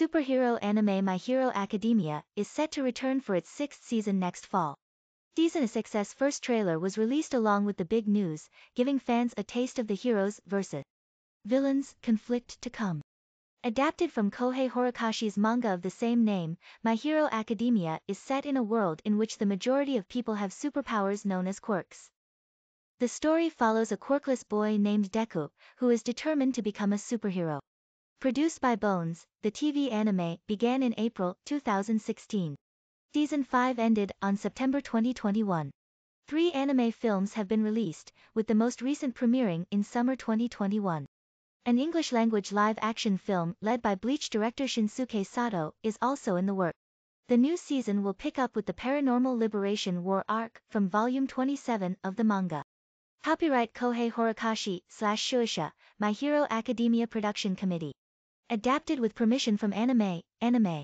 superhero anime My Hero Academia is set to return for its sixth season next fall. Season success first trailer was released along with the big news, giving fans a taste of the heroes versus villains conflict to come. Adapted from Kohei Horikashi's manga of the same name, My Hero Academia is set in a world in which the majority of people have superpowers known as quirks. The story follows a quirkless boy named Deku, who is determined to become a superhero. Produced by Bones, the TV anime began in April 2016. Season 5 ended on September 2021. Three anime films have been released, with the most recent premiering in summer 2021. An English-language live-action film led by Bleach director Shinsuke Sato is also in the work. The new season will pick up with the Paranormal Liberation War arc from Volume 27 of the manga. Copyright Kohei Horikashi slash Shueisha, My Hero Academia Production Committee. Adapted with permission from Anime, Anime.